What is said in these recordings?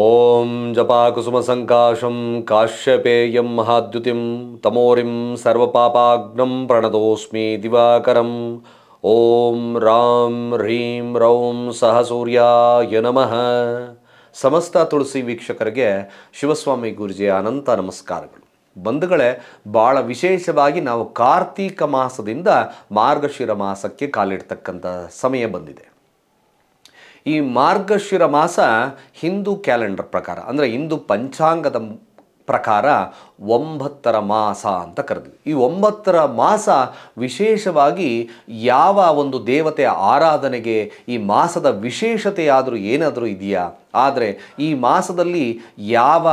ಓಂ ಸಂಕಾಶಂ ಕಾಶ್ಯಪೇಯಂ ಮಹಾದ್ಯುತಿಂ ತಮೋರಿಂ ಸರ್ವಪಾಪಾಗ್ನಂ ಪ್ರಣತೋಸ್ಮಿ ದಿವಾಕರಂ ಓಂ ರಾಂ ಹ್ರೀಂ ರೌಂ ಸಹ ಸೂರ್ಯಾಯ ನಮಃ ಸಮಸ್ತ ತುಳಸಿ ವೀಕ್ಷಕರಿಗೆ ಶಿವಸ್ವಾಮಿ ಗುರುಜಿಯ ಅನಂತ ನಮಸ್ಕಾರಗಳು ಬಂಧುಗಳೇ ಭಾಳ ವಿಶೇಷವಾಗಿ ನಾವು ಕಾರ್ತೀಕ ಮಾಸದಿಂದ ಮಾರ್ಗಶಿರ ಮಾಸಕ್ಕೆ ಕಾಲಿಡ್ತಕ್ಕಂಥ ಸಮಯ ಬಂದಿದೆ ಈ ಮಾರ್ಗಶಿರ ಮಾಸ ಹಿಂದೂ ಕ್ಯಾಲೆಂಡರ್ ಪ್ರಕಾರ ಅಂದರೆ ಹಿಂದೂ ಪಂಚಾಂಗದ ಪ್ರಕಾರ ಒಂಬತ್ತರ ಮಾಸ ಅಂತ ಕರೆದ್ವಿ ಈ ಒಂಬತ್ತರ ಮಾಸ ವಿಶೇಷವಾಗಿ ಯಾವ ಒಂದು ದೇವತೆಯ ಆರಾಧನೆಗೆ ಈ ಮಾಸದ ವಿಶೇಷತೆಯಾದರೂ ಏನಾದರೂ ಇದೆಯಾ ಆದರೆ ಈ ಮಾಸದಲ್ಲಿ ಯಾವ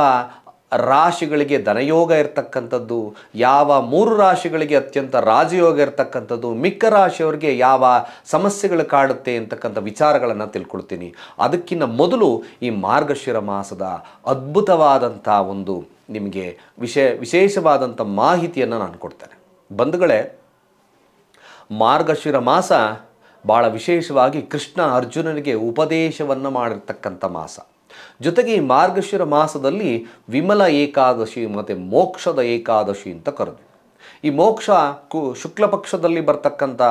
ರಾಶಿಗಳಿಗೆ ಧನಯೋಗ ಇರ್ತಕ್ಕಂಥದ್ದು ಯಾವ ಮೂರು ರಾಶಿಗಳಿಗೆ ಅತ್ಯಂತ ರಾಜಯೋಗ ಇರತಕ್ಕಂಥದ್ದು ಮಿಕ್ಕ ರಾಶಿಯವರಿಗೆ ಯಾವ ಸಮಸ್ಯೆಗಳು ಕಾಡುತ್ತೆ ಅಂತಕ್ಕಂಥ ವಿಚಾರಗಳನ್ನು ತಿಳ್ಕೊಳ್ತೀನಿ ಅದಕ್ಕಿಂತ ಮೊದಲು ಈ ಮಾರ್ಗಶಿರ ಮಾಸದ ಅದ್ಭುತವಾದಂಥ ಒಂದು ನಿಮಗೆ ವಿಷಯ ವಿಶೇಷವಾದಂಥ ಮಾಹಿತಿಯನ್ನು ನಾನು ಕೊಡ್ತೇನೆ ಬಂಧುಗಳೇ ಮಾರ್ಗಶಿರ ಮಾಸ ಭಾಳ ವಿಶೇಷವಾಗಿ ಕೃಷ್ಣ ಅರ್ಜುನನಿಗೆ ಉಪದೇಶವನ್ನು ಮಾಡಿರ್ತಕ್ಕಂಥ ಮಾಸ ಜೊತೆಗೆ ಈ ಮಾರ್ಗಶಿರ ಮಾಸದಲ್ಲಿ ವಿಮಲ ಏಕಾದಶಿ ಮತ್ತು ಮೋಕ್ಷದ ಏಕಾದಶಿ ಅಂತ ಕರೆದು ಈ ಮೋಕ್ಷ ಕು ಶುಕ್ಲ ಪಕ್ಷದಲ್ಲಿ ಬರ್ತಕ್ಕಂಥ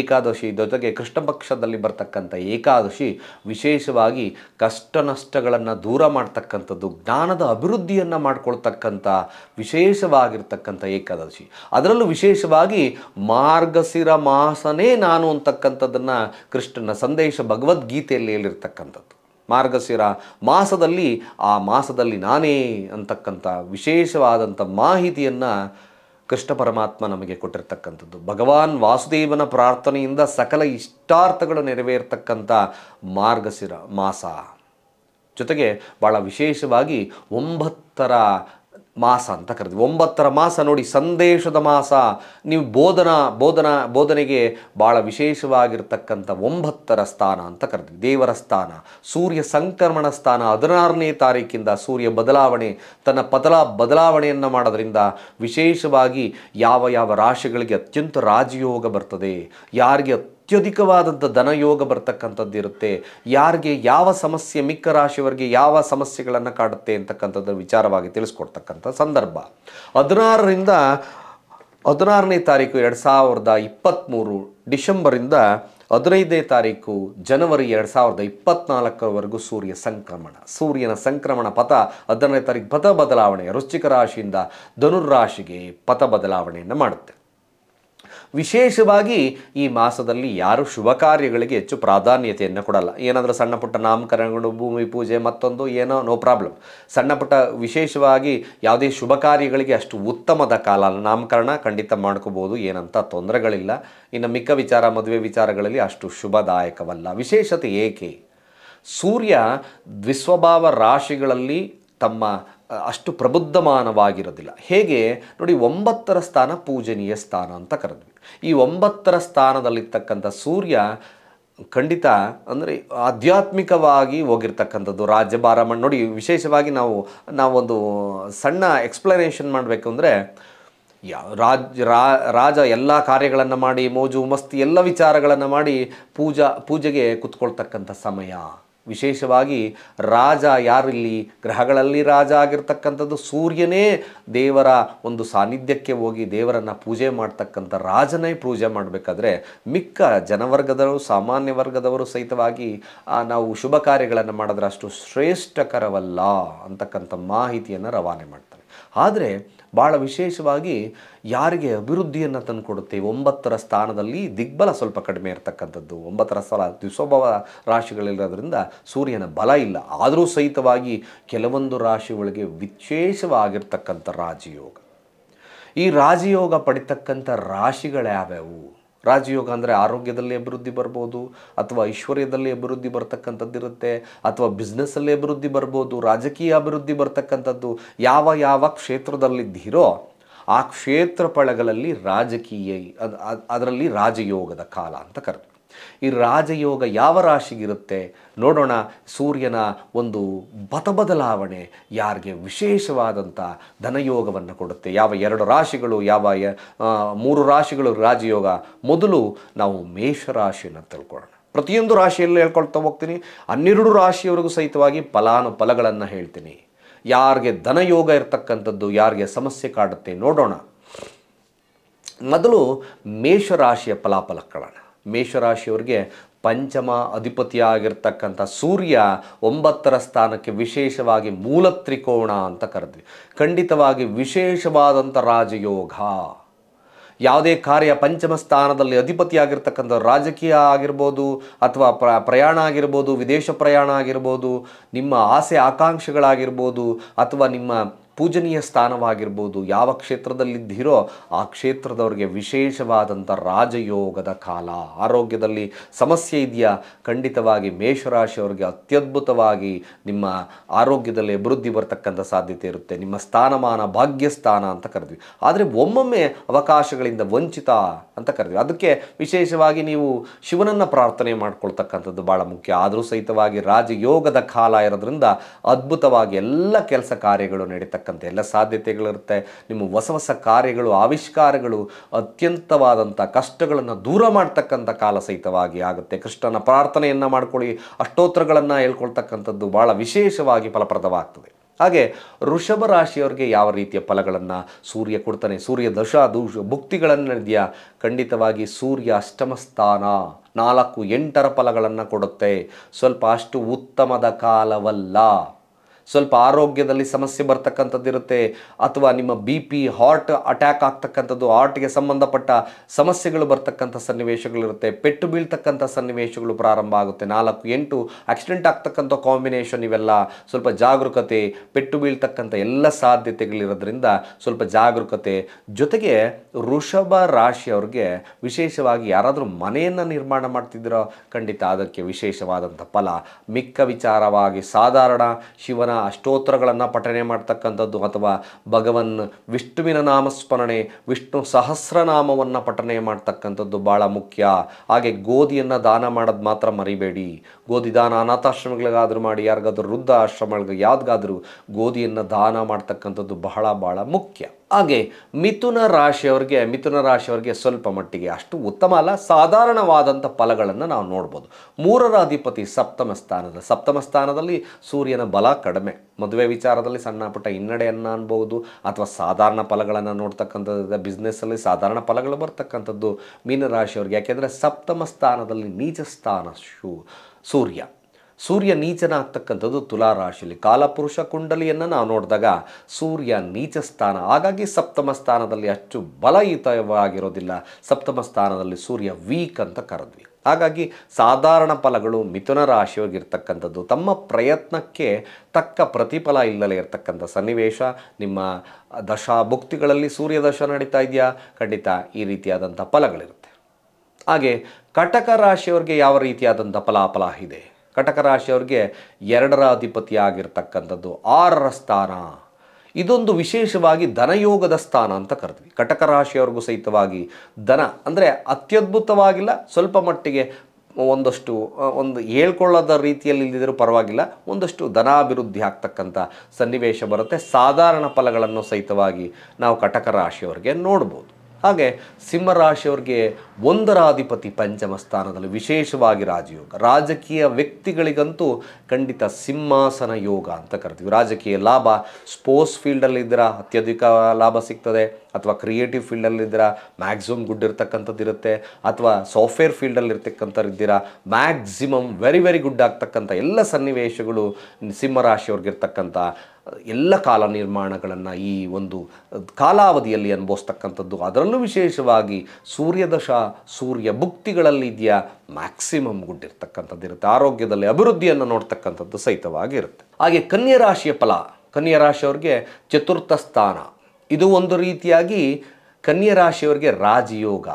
ಏಕಾದಶಿ ಜೊತೆಗೆ ಕೃಷ್ಣ ಪಕ್ಷದಲ್ಲಿ ಬರ್ತಕ್ಕಂಥ ಏಕಾದಶಿ ವಿಶೇಷವಾಗಿ ಕಷ್ಟ ನಷ್ಟಗಳನ್ನು ದೂರ ಮಾಡ್ತಕ್ಕಂಥದ್ದು ಜ್ಞಾನದ ಅಭಿವೃದ್ಧಿಯನ್ನು ಮಾಡ್ಕೊಳ್ತಕ್ಕಂಥ ವಿಶೇಷವಾಗಿರ್ತಕ್ಕಂಥ ಏಕಾದಶಿ ಅದರಲ್ಲೂ ವಿಶೇಷವಾಗಿ ಮಾರ್ಗಶಿರ ಮಾಸನೇ ನಾನು ಅಂತಕ್ಕಂಥದ್ದನ್ನು ಕೃಷ್ಣನ ಸಂದೇಶ ಭಗವದ್ಗೀತೆಯಲ್ಲಿ ಹೇಳಿರ್ತಕ್ಕಂಥದ್ದು ಮಾರ್ಗಶಿರ ಮಾಸದಲ್ಲಿ ಆ ಮಾಸದಲ್ಲಿ ನಾನೇ ಅಂತಕ್ಕಂಥ ವಿಶೇಷವಾದಂಥ ಮಾಹಿತಿಯನ್ನು ಕೃಷ್ಣ ಪರಮಾತ್ಮ ನಮಗೆ ಕೊಟ್ಟಿರ್ತಕ್ಕಂಥದ್ದು ಭಗವಾನ್ ವಾಸುದೇವನ ಪ್ರಾರ್ಥನೆಯಿಂದ ಸಕಲ ಇಷ್ಟಾರ್ಥಗಳು ನೆರವೇರ್ತಕ್ಕಂಥ ಮಾರ್ಗಶಿರ ಮಾಸ ಜೊತೆಗೆ ಭಾಳ ವಿಶೇಷವಾಗಿ ಒಂಬತ್ತರ ಮಾಸ ಅಂತ ಕರೆದ್ವಿ ಒಂಬತ್ತರ ಮಾಸ ನೋಡಿ ಸಂದೇಶದ ಮಾಸ ನೀವು ಬೋಧನಾ ಬೋಧನಾ ಬೋಧನೆಗೆ ಭಾಳ ವಿಶೇಷವಾಗಿರ್ತಕ್ಕಂಥ ಒಂಬತ್ತರ ಸ್ಥಾನ ಅಂತ ಕರೆದ್ವಿ ದೇವರ ಸ್ಥಾನ ಸೂರ್ಯ ಸಂಕ್ರಮಣ ಸ್ಥಾನ ಹದಿನಾರನೇ ತಾರೀಕಿಂದ ಸೂರ್ಯ ಬದಲಾವಣೆ ತನ್ನ ಪದಲ ಬದಲಾವಣೆಯನ್ನು ಮಾಡೋದ್ರಿಂದ ವಿಶೇಷವಾಗಿ ಯಾವ ಯಾವ ರಾಶಿಗಳಿಗೆ ಅತ್ಯಂತ ರಾಜಯೋಗ ಬರ್ತದೆ ಯಾರಿಗೆ ಅತ್ಯಧಿಕವಾದಂಥ ಧನಯೋಗ ಬರ್ತಕ್ಕಂಥದ್ದು ಇರುತ್ತೆ ಯಾರಿಗೆ ಯಾವ ಸಮಸ್ಯೆ ಮಿಕ್ಕ ರಾಶಿಯವರಿಗೆ ಯಾವ ಸಮಸ್ಯೆಗಳನ್ನು ಕಾಡುತ್ತೆ ಅಂತಕ್ಕಂಥದ್ದು ವಿಚಾರವಾಗಿ ತಿಳಿಸ್ಕೊಡ್ತಕ್ಕಂಥ ಸಂದರ್ಭ ಹದಿನಾರರಿಂದ ಹದಿನಾರನೇ ತಾರೀಕು ಎರಡು ಸಾವಿರದ ಇಪ್ಪತ್ತ್ಮೂರು ಡಿಸೆಂಬರಿಂದ ಹದಿನೈದನೇ ತಾರೀಕು ಜನವರಿ ಎರಡು ಸಾವಿರದ ಇಪ್ಪತ್ನಾಲ್ಕರವರೆಗೂ ಸೂರ್ಯ ಸಂಕ್ರಮಣ ಸೂರ್ಯನ ಸಂಕ್ರಮಣ ಪಥ ಹದಿನಾರನೇ ತಾರೀಕು ಪಥ ಬದಲಾವಣೆ ವೃಶ್ಚಿಕ ರಾಶಿಯಿಂದ ಧನುರ್ ರಾಶಿಗೆ ಪಥ ಬದಲಾವಣೆಯನ್ನು ಮಾಡುತ್ತೆ ವಿಶೇಷವಾಗಿ ಈ ಮಾಸದಲ್ಲಿ ಯಾರು ಶುಭ ಕಾರ್ಯಗಳಿಗೆ ಹೆಚ್ಚು ಪ್ರಾಧಾನ್ಯತೆಯನ್ನು ಕೊಡಲ್ಲ ಏನಾದರೂ ಸಣ್ಣ ಪುಟ್ಟ ನಾಮಕರಣಗಳು ಭೂಮಿ ಪೂಜೆ ಮತ್ತೊಂದು ಏನೋ ನೋ ಪ್ರಾಬ್ಲಮ್ ಸಣ್ಣ ಪುಟ್ಟ ವಿಶೇಷವಾಗಿ ಯಾವುದೇ ಶುಭ ಕಾರ್ಯಗಳಿಗೆ ಅಷ್ಟು ಉತ್ತಮದ ಕಾಲ ನಾಮಕರಣ ಖಂಡಿತ ಮಾಡ್ಕೋಬೋದು ಏನಂತ ತೊಂದರೆಗಳಿಲ್ಲ ಇನ್ನು ಮಿಕ್ಕ ವಿಚಾರ ಮದುವೆ ವಿಚಾರಗಳಲ್ಲಿ ಅಷ್ಟು ಶುಭದಾಯಕವಲ್ಲ ವಿಶೇಷತೆ ಏಕೆ ಸೂರ್ಯ ದ್ವಿಸ್ವಭಾವ ರಾಶಿಗಳಲ್ಲಿ ತಮ್ಮ ಅಷ್ಟು ಪ್ರಬುದ್ಧಮಾನವಾಗಿರೋದಿಲ್ಲ ಹೇಗೆ ನೋಡಿ ಒಂಬತ್ತರ ಸ್ಥಾನ ಪೂಜನೀಯ ಸ್ಥಾನ ಅಂತ ಕರೆದ್ವಿ ಈ ಒಂಬತ್ತರ ಸ್ಥಾನದಲ್ಲಿರ್ತಕ್ಕಂಥ ಸೂರ್ಯ ಖಂಡಿತ ಅಂದರೆ ಆಧ್ಯಾತ್ಮಿಕವಾಗಿ ಹೋಗಿರ್ತಕ್ಕಂಥದ್ದು ರಾಜ್ಯಭಾರ ನೋಡಿ ವಿಶೇಷವಾಗಿ ನಾವು ನಾವೊಂದು ಸಣ್ಣ ಎಕ್ಸ್ಪ್ಲನೇಷನ್ ಮಾಡಬೇಕು ಅಂದರೆ ಯಾ ರಾಜ ರಾಜ ಎಲ್ಲ ಕಾರ್ಯಗಳನ್ನು ಮಾಡಿ ಮೋಜು ಮಸ್ತಿ ಎಲ್ಲ ವಿಚಾರಗಳನ್ನು ಮಾಡಿ ಪೂಜಾ ಪೂಜೆಗೆ ಕುತ್ಕೊಳ್ತಕ್ಕಂಥ ಸಮಯ ವಿಶೇಷವಾಗಿ ರಾಜ ಯಾರಿಲ್ಲಿ ಗ್ರಹಗಳಲ್ಲಿ ರಾಜ ಆಗಿರ್ತಕ್ಕಂಥದ್ದು ಸೂರ್ಯನೇ ದೇವರ ಒಂದು ಸಾನ್ನಿಧ್ಯಕ್ಕೆ ಹೋಗಿ ದೇವರನ್ನು ಪೂಜೆ ಮಾಡ್ತಕ್ಕಂಥ ರಾಜನೇ ಪೂಜೆ ಮಾಡಬೇಕಾದ್ರೆ ಮಿಕ್ಕ ಜನವರ್ಗದವರು ಸಾಮಾನ್ಯ ವರ್ಗದವರು ಸಹಿತವಾಗಿ ನಾವು ಶುಭ ಕಾರ್ಯಗಳನ್ನು ಮಾಡಿದ್ರೆ ಅಷ್ಟು ಶ್ರೇಷ್ಠಕರವಲ್ಲ ಅಂತಕ್ಕಂಥ ಮಾಹಿತಿಯನ್ನು ರವಾನೆ ಮಾಡ್ತಾರೆ ಆದರೆ ಭಾಳ ವಿಶೇಷವಾಗಿ ಯಾರಿಗೆ ಅಭಿವೃದ್ಧಿಯನ್ನು ಕೊಡುತ್ತೆ ಒಂಬತ್ತರ ಸ್ಥಾನದಲ್ಲಿ ದಿಗ್ಬಲ ಸ್ವಲ್ಪ ಕಡಿಮೆ ಇರತಕ್ಕಂಥದ್ದು ಒಂಬತ್ತರ ಸ್ಥಳ ದ್ವಿಸ್ವಭಾವ ರಾಶಿಗಳಿರೋದ್ರಿಂದ ಸೂರ್ಯನ ಬಲ ಇಲ್ಲ ಆದರೂ ಸಹಿತವಾಗಿ ಕೆಲವೊಂದು ರಾಶಿಗಳಿಗೆ ವಿಶೇಷವಾಗಿರ್ತಕ್ಕಂಥ ರಾಜಯೋಗ ಈ ರಾಜಯೋಗ ಪಡಿತಕ್ಕಂಥ ರಾಶಿಗಳ್ಯಾವ್ಯಾವು ರಾಜಯೋಗ ಅಂದರೆ ಆರೋಗ್ಯದಲ್ಲಿ ಅಭಿವೃದ್ಧಿ ಬರ್ಬೋದು ಅಥವಾ ಐಶ್ವರ್ಯದಲ್ಲಿ ಅಭಿವೃದ್ಧಿ ಬರ್ತಕ್ಕಂಥದ್ದಿರುತ್ತೆ ಇರುತ್ತೆ ಅಥವಾ ಬಿಸ್ನೆಸ್ಸಲ್ಲಿ ಅಭಿವೃದ್ಧಿ ಬರ್ಬೋದು ರಾಜಕೀಯ ಅಭಿವೃದ್ಧಿ ಬರ್ತಕ್ಕಂಥದ್ದು ಯಾವ ಯಾವ ಕ್ಷೇತ್ರದಲ್ಲಿದ್ದೀರೋ ಆ ಕ್ಷೇತ್ರ ಪಳಗಳಲ್ಲಿ ರಾಜಕೀಯ ಅದರಲ್ಲಿ ರಾಜಯೋಗದ ಕಾಲ ಅಂತ ಕರೆದು ಈ ರಾಜಯೋಗ ಯಾವ ರಾಶಿಗಿರುತ್ತೆ ನೋಡೋಣ ಸೂರ್ಯನ ಒಂದು ಬತ ಬದಲಾವಣೆ ಯಾರಿಗೆ ವಿಶೇಷವಾದಂಥ ಧನಯೋಗವನ್ನು ಕೊಡುತ್ತೆ ಯಾವ ಎರಡು ರಾಶಿಗಳು ಯಾವ ಮೂರು ರಾಶಿಗಳು ರಾಜಯೋಗ ಮೊದಲು ನಾವು ಮೇಷರಾಶಿಯನ್ನು ತಿಳ್ಕೊಳ್ಳೋಣ ಪ್ರತಿಯೊಂದು ರಾಶಿಯಲ್ಲಿ ಹೇಳ್ಕೊಳ್ತಾ ಹೋಗ್ತೀನಿ ಹನ್ನೆರಡು ರಾಶಿಯವರೆಗೂ ಸಹಿತವಾಗಿ ಫಲಾನುಫಲಗಳನ್ನು ಹೇಳ್ತೀನಿ ಯಾರಿಗೆ ಧನಯೋಗ ಇರ್ತಕ್ಕಂಥದ್ದು ಯಾರಿಗೆ ಸಮಸ್ಯೆ ಕಾಡುತ್ತೆ ನೋಡೋಣ ಮೊದಲು ಮೇಷರಾಶಿಯ ಫಲಾಫಲ ಮೇಷರಾಶಿಯವರಿಗೆ ಪಂಚಮ ಅಧಿಪತಿಯಾಗಿರ್ತಕ್ಕಂಥ ಸೂರ್ಯ ಒಂಬತ್ತರ ಸ್ಥಾನಕ್ಕೆ ವಿಶೇಷವಾಗಿ ಮೂಲ ತ್ರಿಕೋಣ ಅಂತ ಕರೆದ್ವಿ ಖಂಡಿತವಾಗಿ ವಿಶೇಷವಾದಂಥ ರಾಜಯೋಗ ಯಾವುದೇ ಕಾರ್ಯ ಪಂಚಮ ಸ್ಥಾನದಲ್ಲಿ ಅಧಿಪತಿಯಾಗಿರ್ತಕ್ಕಂಥ ರಾಜಕೀಯ ಆಗಿರ್ಬೋದು ಅಥವಾ ಪ್ರಯಾಣ ಆಗಿರ್ಬೋದು ವಿದೇಶ ಪ್ರಯಾಣ ಆಗಿರ್ಬೋದು ನಿಮ್ಮ ಆಸೆ ಆಕಾಂಕ್ಷೆಗಳಾಗಿರ್ಬೋದು ಅಥವಾ ನಿಮ್ಮ ಪೂಜನೀಯ ಸ್ಥಾನವಾಗಿರ್ಬೋದು ಯಾವ ಕ್ಷೇತ್ರದಲ್ಲಿದ್ದೀರೋ ಆ ಕ್ಷೇತ್ರದವರಿಗೆ ವಿಶೇಷವಾದಂಥ ರಾಜಯೋಗದ ಕಾಲ ಆರೋಗ್ಯದಲ್ಲಿ ಸಮಸ್ಯೆ ಇದೆಯಾ ಖಂಡಿತವಾಗಿ ಮೇಷರಾಶಿಯವರಿಗೆ ಅತ್ಯದ್ಭುತವಾಗಿ ನಿಮ್ಮ ಆರೋಗ್ಯದಲ್ಲಿ ಅಭಿವೃದ್ಧಿ ಬರತಕ್ಕಂಥ ಸಾಧ್ಯತೆ ಇರುತ್ತೆ ನಿಮ್ಮ ಸ್ಥಾನಮಾನ ಭಾಗ್ಯಸ್ಥಾನ ಅಂತ ಕರೆದ್ವಿ ಆದರೆ ಒಮ್ಮೊಮ್ಮೆ ಅವಕಾಶಗಳಿಂದ ವಂಚಿತ ಅಂತ ಕರೆದ್ವಿ ಅದಕ್ಕೆ ವಿಶೇಷವಾಗಿ ನೀವು ಶಿವನನ್ನು ಪ್ರಾರ್ಥನೆ ಮಾಡ್ಕೊಳ್ತಕ್ಕಂಥದ್ದು ಭಾಳ ಮುಖ್ಯ ಆದರೂ ಸಹಿತವಾಗಿ ರಾಜಯೋಗದ ಕಾಲ ಇರೋದ್ರಿಂದ ಅದ್ಭುತವಾಗಿ ಎಲ್ಲ ಕೆಲಸ ಕಾರ್ಯಗಳು ನಡೀತಕ್ಕ ತಕ್ಕಂತೆ ಎಲ್ಲ ಸಾಧ್ಯತೆಗಳಿರುತ್ತೆ ನಿಮ್ಮ ಹೊಸ ಹೊಸ ಕಾರ್ಯಗಳು ಆವಿಷ್ಕಾರಗಳು ಅತ್ಯಂತವಾದಂಥ ಕಷ್ಟಗಳನ್ನು ದೂರ ಮಾಡ್ತಕ್ಕಂಥ ಕಾಲ ಸಹಿತವಾಗಿ ಆಗುತ್ತೆ ಕೃಷ್ಣನ ಪ್ರಾರ್ಥನೆಯನ್ನು ಮಾಡ್ಕೊಳ್ಳಿ ಅಷ್ಟೋತ್ತರಗಳನ್ನು ಹೇಳ್ಕೊಳ್ತಕ್ಕಂಥದ್ದು ಭಾಳ ವಿಶೇಷವಾಗಿ ಫಲಪ್ರದವಾಗ್ತದೆ ಹಾಗೆ ಋಷಭ ರಾಶಿಯವರಿಗೆ ಯಾವ ರೀತಿಯ ಫಲಗಳನ್ನು ಸೂರ್ಯ ಕೊಡ್ತಾನೆ ಸೂರ್ಯ ದಶ ದೂಷ ಭುಕ್ತಿಗಳನ್ನಿದೆಯಾ ಖಂಡಿತವಾಗಿ ಸೂರ್ಯ ಅಷ್ಟಮ ಸ್ಥಾನ ನಾಲ್ಕು ಎಂಟರ ಫಲಗಳನ್ನು ಕೊಡುತ್ತೆ ಸ್ವಲ್ಪ ಅಷ್ಟು ಉತ್ತಮದ ಕಾಲವಲ್ಲ ಸ್ವಲ್ಪ ಆರೋಗ್ಯದಲ್ಲಿ ಸಮಸ್ಯೆ ಬರ್ತಕ್ಕಂಥದ್ದು ಇರುತ್ತೆ ಅಥವಾ ನಿಮ್ಮ ಬಿ ಪಿ ಹಾರ್ಟ್ ಅಟ್ಯಾಕ್ ಆಗ್ತಕ್ಕಂಥದ್ದು ಹಾರ್ಟ್ಗೆ ಸಂಬಂಧಪಟ್ಟ ಸಮಸ್ಯೆಗಳು ಬರ್ತಕ್ಕಂಥ ಸನ್ನಿವೇಶಗಳಿರುತ್ತೆ ಪೆಟ್ಟು ಬೀಳ್ತಕ್ಕಂಥ ಸನ್ನಿವೇಶಗಳು ಪ್ರಾರಂಭ ಆಗುತ್ತೆ ನಾಲ್ಕು ಎಂಟು ಆಕ್ಸಿಡೆಂಟ್ ಆಗ್ತಕ್ಕಂಥ ಕಾಂಬಿನೇಷನ್ ಇವೆಲ್ಲ ಸ್ವಲ್ಪ ಜಾಗರೂಕತೆ ಪೆಟ್ಟು ಬೀಳ್ತಕ್ಕಂಥ ಎಲ್ಲ ಸಾಧ್ಯತೆಗಳಿರೋದ್ರಿಂದ ಸ್ವಲ್ಪ ಜಾಗರೂಕತೆ ಜೊತೆಗೆ ವೃಷಭ ರಾಶಿಯವ್ರಿಗೆ ವಿಶೇಷವಾಗಿ ಯಾರಾದರೂ ಮನೆಯನ್ನು ನಿರ್ಮಾಣ ಮಾಡ್ತಿದ್ದೀರೋ ಖಂಡಿತ ಅದಕ್ಕೆ ವಿಶೇಷವಾದಂಥ ಫಲ ಮಿಕ್ಕ ವಿಚಾರವಾಗಿ ಸಾಧಾರಣ ಶಿವನ ಅಷ್ಟೋತ್ತರಗಳನ್ನು ಪಠನೆ ಮಾಡ್ತಕ್ಕಂಥದ್ದು ಅಥವಾ ಭಗವನ್ ವಿಷ್ಣುವಿನ ನಾಮಸ್ಮರಣೆ ವಿಷ್ಣು ಸಹಸ್ರನಾಮವನ್ನು ಪಠನೆ ಮಾಡ್ತಕ್ಕಂಥದ್ದು ಭಾಳ ಮುಖ್ಯ ಹಾಗೆ ಗೋಧಿಯನ್ನು ದಾನ ಮಾಡೋದು ಮಾತ್ರ ಮರಿಬೇಡಿ ಗೋಧಿ ದಾನ ಅನಾಥಾಶ್ರಮಗಳಿಗಾದರೂ ಮಾಡಿ ಯಾರಿಗಾದ್ರೂ ವೃದ್ಧ ಆಶ್ರಮಗಳಿಗೆ ಯಾವುದಾದ್ರೂ ಗೋಧಿಯನ್ನು ದಾನ ಮಾಡ್ತಕ್ಕಂಥದ್ದು ಬಹಳ ಭಾಳ ಮುಖ್ಯ ಹಾಗೆ ಮಿಥುನ ರಾಶಿಯವರಿಗೆ ಮಿಥುನ ರಾಶಿಯವರಿಗೆ ಸ್ವಲ್ಪ ಮಟ್ಟಿಗೆ ಅಷ್ಟು ಉತ್ತಮ ಅಲ್ಲ ಸಾಧಾರಣವಾದಂಥ ಫಲಗಳನ್ನು ನಾವು ನೋಡ್ಬೋದು ಮೂರರ ಅಧಿಪತಿ ಸಪ್ತಮ ಸ್ಥಾನದ ಸಪ್ತಮ ಸ್ಥಾನದಲ್ಲಿ ಸೂರ್ಯನ ಬಲ ಕಡಿಮೆ ಮದುವೆ ವಿಚಾರದಲ್ಲಿ ಸಣ್ಣ ಪುಟ್ಟ ಹಿನ್ನಡೆಯನ್ನು ಅನ್ಬೋದು ಅಥವಾ ಸಾಧಾರಣ ಫಲಗಳನ್ನು ನೋಡ್ತಕ್ಕಂಥದ್ದು ಬಿಸ್ನೆಸ್ಸಲ್ಲಿ ಸಾಧಾರಣ ಫಲಗಳು ಬರ್ತಕ್ಕಂಥದ್ದು ಮೀನರಾಶಿಯವ್ರಿಗೆ ಯಾಕೆಂದರೆ ಸಪ್ತಮ ಸ್ಥಾನದಲ್ಲಿ ನೀಚ ಸ್ಥಾನ ಶೂ ಸೂರ್ಯ ಸೂರ್ಯ ನೀಚನ ಆಗ್ತಕ್ಕಂಥದ್ದು ತುಲಾರಾಶಿಯಲ್ಲಿ ಕಾಲಪುರುಷ ಕುಂಡಲಿಯನ್ನು ನಾವು ನೋಡಿದಾಗ ಸೂರ್ಯ ನೀಚ ಸ್ಥಾನ ಹಾಗಾಗಿ ಸಪ್ತಮ ಸ್ಥಾನದಲ್ಲಿ ಅಷ್ಟು ಬಲಯುತವಾಗಿರೋದಿಲ್ಲ ಸಪ್ತಮ ಸ್ಥಾನದಲ್ಲಿ ಸೂರ್ಯ ವೀಕ್ ಅಂತ ಕರೆದ್ವಿ ಹಾಗಾಗಿ ಸಾಧಾರಣ ಫಲಗಳು ಮಿಥುನ ರಾಶಿಯಾಗಿರ್ತಕ್ಕಂಥದ್ದು ತಮ್ಮ ಪ್ರಯತ್ನಕ್ಕೆ ತಕ್ಕ ಪ್ರತಿಫಲ ಇಲ್ಲದೆ ಇರತಕ್ಕಂಥ ಸನ್ನಿವೇಶ ನಿಮ್ಮ ದಶಾಭುಕ್ತಿಗಳಲ್ಲಿ ಸೂರ್ಯ ದಶ ನಡೀತಾ ಇದೆಯಾ ಖಂಡಿತ ಈ ರೀತಿಯಾದಂಥ ಫಲಗಳಿರುತ್ತೆ ಹಾಗೆ ಕಟಕ ರಾಶಿಯವರಿಗೆ ಯಾವ ರೀತಿಯಾದಂಥ ಫಲಾಫಲ ಇದೆ ಕಟಕ ರಾಶಿಯವ್ರಿಗೆ ಎರಡರ ಅಧಿಪತಿ ಆಗಿರ್ತಕ್ಕಂಥದ್ದು ಆರರ ಸ್ಥಾನ ಇದೊಂದು ವಿಶೇಷವಾಗಿ ಧನಯೋಗದ ಸ್ಥಾನ ಅಂತ ಕರೆದ್ವಿ ಕಟಕ ರಾಶಿಯವ್ರಿಗೂ ಸಹಿತವಾಗಿ ಧನ ಅಂದರೆ ಅತ್ಯದ್ಭುತವಾಗಿಲ್ಲ ಸ್ವಲ್ಪ ಮಟ್ಟಿಗೆ ಒಂದಷ್ಟು ಒಂದು ಹೇಳ್ಕೊಳ್ಳದ ರೀತಿಯಲ್ಲಿ ಇಲ್ಲದಿದ್ದರೂ ಪರವಾಗಿಲ್ಲ ಒಂದಷ್ಟು ಧನಾಭಿವೃದ್ಧಿ ಆಗ್ತಕ್ಕಂಥ ಸನ್ನಿವೇಶ ಬರುತ್ತೆ ಸಾಧಾರಣ ಫಲಗಳನ್ನು ಸಹಿತವಾಗಿ ನಾವು ಕಟಕ ರಾಶಿಯವ್ರಿಗೆ ನೋಡ್ಬೋದು ಹಾಗೆ ಸಿಂಹರಾಶಿಯವ್ರಿಗೆ ಒಂದರಾಧಿಪತಿ ಪಂಚಮ ಸ್ಥಾನದಲ್ಲಿ ವಿಶೇಷವಾಗಿ ರಾಜಯೋಗ ರಾಜಕೀಯ ವ್ಯಕ್ತಿಗಳಿಗಂತೂ ಖಂಡಿತ ಸಿಂಹಾಸನ ಯೋಗ ಅಂತ ಕರಿತೀವಿ ರಾಜಕೀಯ ಲಾಭ ಸ್ಪೋರ್ಟ್ಸ್ ಫೀಲ್ಡಲ್ಲಿದ್ದೀರಾ ಅತ್ಯಧಿಕ ಲಾಭ ಸಿಗ್ತದೆ ಅಥವಾ ಕ್ರಿಯೇಟಿವ್ ಫೀಲ್ಡಲ್ಲಿದ್ದೀರಾ ಮ್ಯಾಕ್ಸಿಮಮ್ ಗುಡ್ ಇರ್ತಕ್ಕಂಥದ್ದು ಇರುತ್ತೆ ಅಥವಾ ಸಾಫ್ಟ್ವೇರ್ ಫೀಲ್ಡಲ್ಲಿ ಮ್ಯಾಕ್ಸಿಮಮ್ ವೆರಿ ವೆರಿ ಗುಡ್ ಆಗ್ತಕ್ಕಂಥ ಎಲ್ಲ ಸನ್ನಿವೇಶಗಳು ಸಿಂಹರಾಶಿಯವ್ರಿಗಿರ್ತಕ್ಕಂಥ ಎಲ್ಲ ಕಾಲ ನಿರ್ಮಾಣಗಳನ್ನು ಈ ಒಂದು ಕಾಲಾವಧಿಯಲ್ಲಿ ಅನುಭವಿಸ್ತಕ್ಕಂಥದ್ದು ಅದರಲ್ಲೂ ವಿಶೇಷವಾಗಿ ಸೂರ್ಯದಶ ಸೂರ್ಯ ಭುಕ್ತಿಗಳಲ್ಲಿ ಇದೆಯಾ ಮ್ಯಾಕ್ಸಿಮಮ್ ಗುಡ್ ಇರ್ತಕ್ಕಂಥದ್ದು ಇರುತ್ತೆ ಆರೋಗ್ಯದಲ್ಲಿ ಅಭಿವೃದ್ಧಿಯನ್ನು ನೋಡ್ತಕ್ಕಂಥದ್ದು ಸಹಿತವಾಗಿರುತ್ತೆ ಹಾಗೆ ಕನ್ಯಾ ರಾಶಿಯ ಫಲ ಕನ್ಯಾ ರಾಶಿಯವ್ರಿಗೆ ಚತುರ್ಥ ಸ್ಥಾನ ಇದು ಒಂದು ರೀತಿಯಾಗಿ ಕನ್ಯಾ ರಾಶಿಯವರಿಗೆ ರಾಜಯೋಗ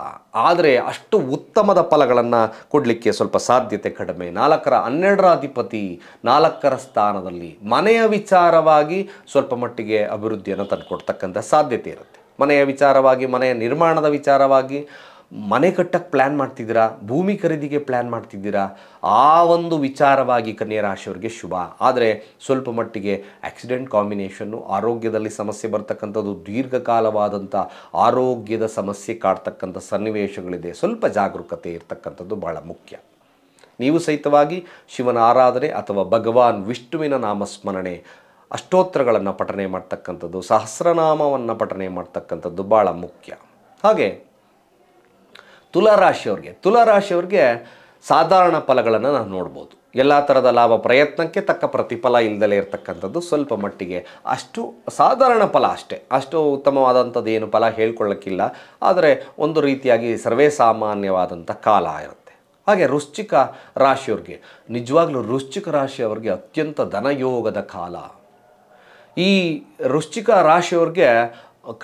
ಆದರೆ ಅಷ್ಟು ಉತ್ತಮದ ಫಲಗಳನ್ನು ಕೊಡಲಿಕ್ಕೆ ಸ್ವಲ್ಪ ಸಾಧ್ಯತೆ ಕಡಿಮೆ ನಾಲ್ಕರ ಹನ್ನೆರಡರ ಅಧಿಪತಿ ನಾಲ್ಕರ ಸ್ಥಾನದಲ್ಲಿ ಮನೆಯ ವಿಚಾರವಾಗಿ ಸ್ವಲ್ಪ ಮಟ್ಟಿಗೆ ಅಭಿವೃದ್ಧಿಯನ್ನು ತಂದುಕೊಡ್ತಕ್ಕಂಥ ಸಾಧ್ಯತೆ ಇರುತ್ತೆ ಮನೆಯ ವಿಚಾರವಾಗಿ ಮನೆಯ ನಿರ್ಮಾಣದ ವಿಚಾರವಾಗಿ ಮನೆ ಕಟ್ಟಕ್ಕೆ ಪ್ಲ್ಯಾನ್ ಮಾಡ್ತಿದ್ದೀರಾ ಭೂಮಿ ಖರೀದಿಗೆ ಪ್ಲ್ಯಾನ್ ಮಾಡ್ತಿದ್ದೀರಾ ಆ ಒಂದು ವಿಚಾರವಾಗಿ ಕನ್ಯಾ ರಾಶಿಯವರಿಗೆ ಶುಭ ಆದರೆ ಸ್ವಲ್ಪ ಮಟ್ಟಿಗೆ ಆಕ್ಸಿಡೆಂಟ್ ಕಾಂಬಿನೇಷನ್ನು ಆರೋಗ್ಯದಲ್ಲಿ ಸಮಸ್ಯೆ ಬರ್ತಕ್ಕಂಥದ್ದು ದೀರ್ಘಕಾಲವಾದಂಥ ಆರೋಗ್ಯದ ಸಮಸ್ಯೆ ಕಾಡ್ತಕ್ಕಂಥ ಸನ್ನಿವೇಶಗಳಿದೆ ಸ್ವಲ್ಪ ಜಾಗರೂಕತೆ ಇರತಕ್ಕಂಥದ್ದು ಬಹಳ ಮುಖ್ಯ ನೀವು ಸಹಿತವಾಗಿ ಶಿವನ ಆರಾಧನೆ ಅಥವಾ ಭಗವಾನ್ ವಿಷ್ಣುವಿನ ನಾಮಸ್ಮರಣೆ ಅಷ್ಟೋತ್ತರಗಳನ್ನು ಪಠನೆ ಮಾಡ್ತಕ್ಕಂಥದ್ದು ಸಹಸ್ರನಾಮವನ್ನು ಪಠನೆ ಮಾಡ್ತಕ್ಕಂಥದ್ದು ಭಾಳ ಮುಖ್ಯ ಹಾಗೆ ತುಲಾರಾಶಿಯವ್ರಿಗೆ ತುಲಾರಾಶಿಯವ್ರಿಗೆ ಸಾಧಾರಣ ಫಲಗಳನ್ನು ನಾವು ನೋಡ್ಬೋದು ಎಲ್ಲ ಥರದ ಲಾಭ ಪ್ರಯತ್ನಕ್ಕೆ ತಕ್ಕ ಪ್ರತಿಫಲ ಇಲ್ಲದಲೇ ಇರತಕ್ಕಂಥದ್ದು ಸ್ವಲ್ಪ ಮಟ್ಟಿಗೆ ಅಷ್ಟು ಸಾಧಾರಣ ಫಲ ಅಷ್ಟೇ ಅಷ್ಟು ಉತ್ತಮವಾದಂಥದ್ದು ಏನು ಫಲ ಹೇಳ್ಕೊಳ್ಳೋಕ್ಕಿಲ್ಲ ಆದರೆ ಒಂದು ರೀತಿಯಾಗಿ ಸರ್ವೇ ಸಾಮಾನ್ಯವಾದಂಥ ಕಾಲ ಇರುತ್ತೆ ಹಾಗೆ ವೃಶ್ಚಿಕ ರಾಶಿಯವ್ರಿಗೆ ನಿಜವಾಗ್ಲೂ ವೃಶ್ಚಿಕ ರಾಶಿಯವ್ರಿಗೆ ಅತ್ಯಂತ ಧನಯೋಗದ ಕಾಲ ಈ ವೃಶ್ಚಿಕ ರಾಶಿಯವ್ರಿಗೆ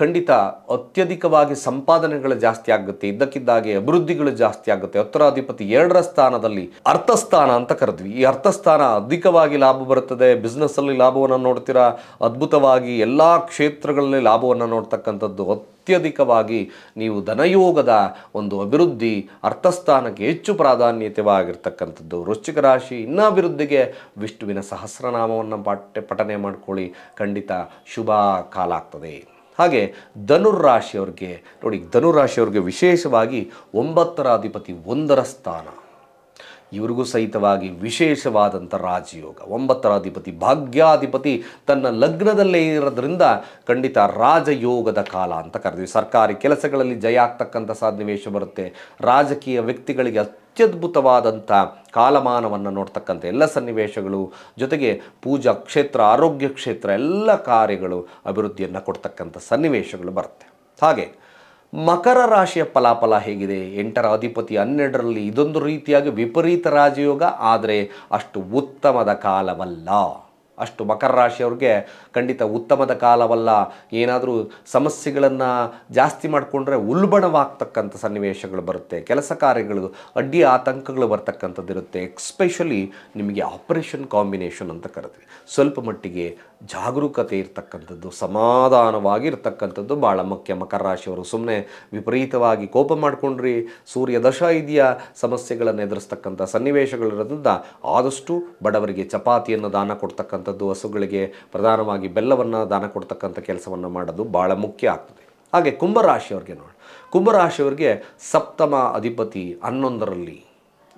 ಖಂಡಿತ ಅತ್ಯಧಿಕವಾಗಿ ಸಂಪಾದನೆಗಳು ಜಾಸ್ತಿ ಆಗುತ್ತೆ ಇದ್ದಕ್ಕಿದ್ದಾಗೆ ಅಭಿವೃದ್ಧಿಗಳು ಜಾಸ್ತಿ ಆಗುತ್ತೆ ಉತ್ತರಾಧಿಪತಿ ಎರಡರ ಸ್ಥಾನದಲ್ಲಿ ಅರ್ಥಸ್ಥಾನ ಅಂತ ಕರೆದ್ವಿ ಈ ಅರ್ಥಸ್ಥಾನ ಅಧಿಕವಾಗಿ ಲಾಭ ಬರುತ್ತದೆ ಬಿಸ್ನೆಸ್ಸಲ್ಲಿ ಲಾಭವನ್ನು ನೋಡ್ತೀರಾ ಅದ್ಭುತವಾಗಿ ಎಲ್ಲ ಕ್ಷೇತ್ರಗಳಲ್ಲಿ ಲಾಭವನ್ನು ನೋಡ್ತಕ್ಕಂಥದ್ದು ಅತ್ಯಧಿಕವಾಗಿ ನೀವು ಧನಯೋಗದ ಒಂದು ಅಭಿವೃದ್ಧಿ ಅರ್ಥಸ್ಥಾನಕ್ಕೆ ಹೆಚ್ಚು ಪ್ರಾಧಾನ್ಯತೆವಾಗಿರ್ತಕ್ಕಂಥದ್ದು ವೃಶ್ಚಿಕ ರಾಶಿ ಇನ್ನೂ ಅಭಿವೃದ್ಧಿಗೆ ವಿಷ್ಣುವಿನ ಸಹಸ್ರನಾಮವನ್ನು ಪಠನೆ ಮಾಡ್ಕೊಳ್ಳಿ ಖಂಡಿತ ಶುಭ ಕಾಲ ಆಗ್ತದೆ ಹಾಗೆ ಧನುರಾಶಿಯವ್ರಿಗೆ ನೋಡಿ ಧನುರಾಶಿಯವ್ರಿಗೆ ವಿಶೇಷವಾಗಿ ಒಂಬತ್ತರ ಅಧಿಪತಿ ಒಂದರ ಸ್ಥಾನ ಇವರಿಗೂ ಸಹಿತವಾಗಿ ವಿಶೇಷವಾದಂಥ ರಾಜಯೋಗ ಒಂಬತ್ತರ ಅಧಿಪತಿ ಭಾಗ್ಯಾಧಿಪತಿ ತನ್ನ ಲಗ್ನದಲ್ಲೇ ಇರೋದ್ರಿಂದ ಖಂಡಿತ ರಾಜಯೋಗದ ಕಾಲ ಅಂತ ಕರೆದಿವಿ ಸರ್ಕಾರಿ ಕೆಲಸಗಳಲ್ಲಿ ಜಯ ಆಗ್ತಕ್ಕಂಥ ಸನ್ನಿವೇಶ ಬರುತ್ತೆ ರಾಜಕೀಯ ವ್ಯಕ್ತಿಗಳಿಗೆ ಅತ್ಯದ್ಭುತವಾದಂಥ ಕಾಲಮಾನವನ್ನು ನೋಡ್ತಕ್ಕಂಥ ಎಲ್ಲ ಸನ್ನಿವೇಶಗಳು ಜೊತೆಗೆ ಪೂಜಾ ಕ್ಷೇತ್ರ ಆರೋಗ್ಯ ಕ್ಷೇತ್ರ ಎಲ್ಲ ಕಾರ್ಯಗಳು ಅಭಿವೃದ್ಧಿಯನ್ನು ಕೊಡ್ತಕ್ಕಂಥ ಸನ್ನಿವೇಶಗಳು ಬರುತ್ತೆ ಹಾಗೆ ಮಕರ ರಾಶಿಯ ಫಲಾಫಲ ಹೇಗಿದೆ ಎಂಟರ ಅಧಿಪತಿ ಹನ್ನೆರಡರಲ್ಲಿ ಇದೊಂದು ರೀತಿಯಾಗಿ ವಿಪರೀತ ರಾಜಯೋಗ ಆದರೆ ಅಷ್ಟು ಉತ್ತಮದ ಕಾಲವಲ್ಲ ಅಷ್ಟು ಮಕರ ರಾಶಿಯವ್ರಿಗೆ ಖಂಡಿತ ಉತ್ತಮದ ಕಾಲವಲ್ಲ ಏನಾದರೂ ಸಮಸ್ಯೆಗಳನ್ನು ಜಾಸ್ತಿ ಮಾಡಿಕೊಂಡ್ರೆ ಉಲ್ಬಣವಾಗ್ತಕ್ಕಂಥ ಸನ್ನಿವೇಶಗಳು ಬರುತ್ತೆ ಕೆಲಸ ಕಾರ್ಯಗಳು ಅಡ್ಡಿ ಆತಂಕಗಳು ಬರ್ತಕ್ಕಂಥದ್ದು ಇರುತ್ತೆ ಎಕ್ಸ್ಪೆಷಲಿ ನಿಮಗೆ ಆಪರೇಷನ್ ಕಾಂಬಿನೇಷನ್ ಅಂತ ಕರಿತೀವಿ ಸ್ವಲ್ಪ ಮಟ್ಟಿಗೆ ಜಾಗರೂಕತೆ ಇರತಕ್ಕಂಥದ್ದು ಸಮಾಧಾನವಾಗಿ ಭಾಳ ಮುಖ್ಯ ಮಕರ ರಾಶಿಯವರು ಸುಮ್ಮನೆ ವಿಪರೀತವಾಗಿ ಕೋಪ ಮಾಡಿಕೊಂಡ್ರಿ ಸೂರ್ಯ ದಶ ಇದೆಯಾ ಸಮಸ್ಯೆಗಳನ್ನು ಎದುರಿಸ್ತಕ್ಕಂಥ ಸನ್ನಿವೇಶಗಳಿರೋದ್ರಿಂದ ಆದಷ್ಟು ಬಡವರಿಗೆ ಚಪಾತಿಯನ್ನು ದಾನ ಕೊಡ್ತಕ್ಕಂಥ ಕೊಡ್ತಕ್ಕಂಥದ್ದು ಹಸುಗಳಿಗೆ ಪ್ರಧಾನವಾಗಿ ಬೆಲ್ಲವನ್ನು ದಾನ ಕೊಡ್ತಕ್ಕಂಥ ಕೆಲಸವನ್ನು ಮಾಡೋದು ಭಾಳ ಮುಖ್ಯ ಆಗ್ತದೆ ಹಾಗೆ ಕುಂಭರಾಶಿಯವ್ರಿಗೆ ನೋಡಿ ಕುಂಭರಾಶಿಯವ್ರಿಗೆ ಸಪ್ತಮ ಅಧಿಪತಿ ಹನ್ನೊಂದರಲ್ಲಿ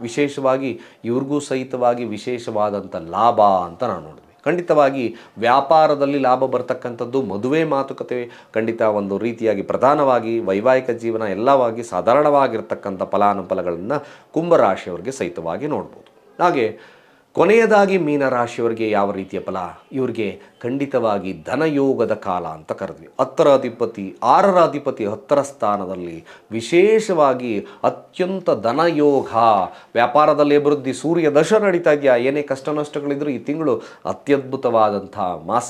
ವಿಶೇಷವಾಗಿ ಇವ್ರಿಗೂ ಸಹಿತವಾಗಿ ವಿಶೇಷವಾದಂಥ ಲಾಭ ಅಂತ ನಾನು ನೋಡಿದೆ ಖಂಡಿತವಾಗಿ ವ್ಯಾಪಾರದಲ್ಲಿ ಲಾಭ ಬರ್ತಕ್ಕಂಥದ್ದು ಮದುವೆ ಮಾತುಕತೆ ಖಂಡಿತ ಒಂದು ರೀತಿಯಾಗಿ ಪ್ರಧಾನವಾಗಿ ವೈವಾಹಿಕ ಜೀವನ ಎಲ್ಲವಾಗಿ ಸಾಧಾರಣವಾಗಿರ್ತಕ್ಕಂಥ ಫಲಾನುಫಲಗಳನ್ನು ಕುಂಭರಾಶಿಯವರಿಗೆ ಸಹಿತವಾಗಿ ನೋಡ್ಬೋದು ಹಾಗೆ ಕೊನೆಯದಾಗಿ ಮೀನರಾಶಿಯವರಿಗೆ ಯಾವ ರೀತಿಯ ಫಲ ಇವರಿಗೆ ಖಂಡಿತವಾಗಿ ಧನಯೋಗದ ಕಾಲ ಅಂತ ಕರೆದ್ವಿ ಹತ್ತರ ಅಧಿಪತಿ ಆರರ ಅಧಿಪತಿ ಹತ್ತರ ಸ್ಥಾನದಲ್ಲಿ ವಿಶೇಷವಾಗಿ ಅತ್ಯಂತ ಧನಯೋಗ ವ್ಯಾಪಾರದಲ್ಲಿ ಅಭಿವೃದ್ಧಿ ಸೂರ್ಯ ದಶ ನಡೀತಾ ಇದೆಯಾ ಏನೇ ಕಷ್ಟ ನಷ್ಟಗಳಿದ್ರೂ ಈ ತಿಂಗಳು ಅತ್ಯದ್ಭುತವಾದಂಥ ಮಾಸ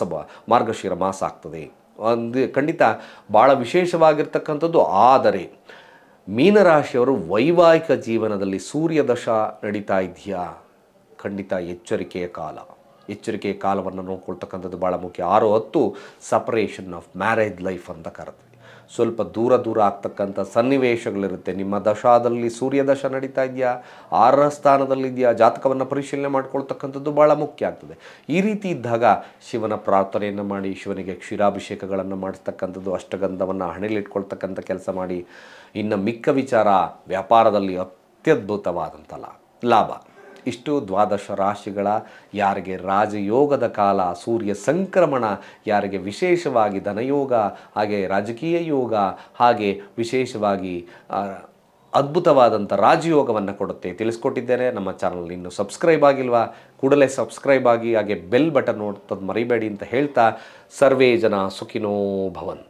ಮಾರ್ಗಶಿರ ಮಾಸ ಆಗ್ತದೆ ಒಂದು ಖಂಡಿತ ಭಾಳ ವಿಶೇಷವಾಗಿರ್ತಕ್ಕಂಥದ್ದು ಆದರೆ ಮೀನರಾಶಿಯವರು ವೈವಾಹಿಕ ಜೀವನದಲ್ಲಿ ಸೂರ್ಯದಶ ನಡೀತಾ ಇದೆಯಾ ಖಂಡಿತ ಎಚ್ಚರಿಕೆಯ ಕಾಲ ಎಚ್ಚರಿಕೆಯ ಕಾಲವನ್ನು ನೋಡ್ಕೊಳ್ತಕ್ಕಂಥದ್ದು ಭಾಳ ಮುಖ್ಯ ಆರು ಹತ್ತು ಸಪರೇಷನ್ ಆಫ್ ಮ್ಯಾರೇಜ್ ಲೈಫ್ ಅಂತ ಕರೆದ್ವಿ ಸ್ವಲ್ಪ ದೂರ ದೂರ ಆಗ್ತಕ್ಕಂಥ ಸನ್ನಿವೇಶಗಳಿರುತ್ತೆ ನಿಮ್ಮ ದಶಾದಲ್ಲಿ ಸೂರ್ಯ ದಶ ನಡೀತಾ ಇದೆಯಾ ಆರರ ಸ್ಥಾನದಲ್ಲಿದೆಯಾ ಜಾತಕವನ್ನು ಪರಿಶೀಲನೆ ಮಾಡ್ಕೊಳ್ತಕ್ಕಂಥದ್ದು ಭಾಳ ಮುಖ್ಯ ಆಗ್ತದೆ ಈ ರೀತಿ ಇದ್ದಾಗ ಶಿವನ ಪ್ರಾರ್ಥನೆಯನ್ನು ಮಾಡಿ ಶಿವನಿಗೆ ಕ್ಷೀರಾಭಿಷೇಕಗಳನ್ನು ಮಾಡಿಸ್ತಕ್ಕಂಥದ್ದು ಅಷ್ಟಗಂಧವನ್ನು ಹಣೆಯಲ್ಲಿಟ್ಕೊಳ್ತಕ್ಕಂಥ ಕೆಲಸ ಮಾಡಿ ಇನ್ನು ಮಿಕ್ಕ ವಿಚಾರ ವ್ಯಾಪಾರದಲ್ಲಿ ಅತ್ಯದ್ಭುತವಾದಂಥ ಲಾಭ ಇಷ್ಟು ದ್ವಾದಶ ರಾಶಿಗಳ ಯಾರಿಗೆ ರಾಜಯೋಗದ ಕಾಲ ಸೂರ್ಯ ಸಂಕ್ರಮಣ ಯಾರಿಗೆ ವಿಶೇಷವಾಗಿ ಧನಯೋಗ ಹಾಗೆ ರಾಜಕೀಯ ಯೋಗ ಹಾಗೆ ವಿಶೇಷವಾಗಿ ಅದ್ಭುತವಾದಂಥ ರಾಜಯೋಗವನ್ನು ಕೊಡುತ್ತೆ ತಿಳಿಸ್ಕೊಟ್ಟಿದ್ದೇನೆ ನಮ್ಮ ಚಾನಲ್ ಇನ್ನೂ ಸಬ್ಸ್ಕ್ರೈಬ್ ಆಗಿಲ್ವಾ ಕೂಡಲೇ ಸಬ್ಸ್ಕ್ರೈಬ್ ಆಗಿ ಹಾಗೆ ಬೆಲ್ ಬಟನ್ ನೋಡ್ತದ್ದು ಮರಿಬೇಡಿ ಅಂತ ಹೇಳ್ತಾ ಸರ್ವೇ ಜನ ಸುಖಿನೋ ಭವನ್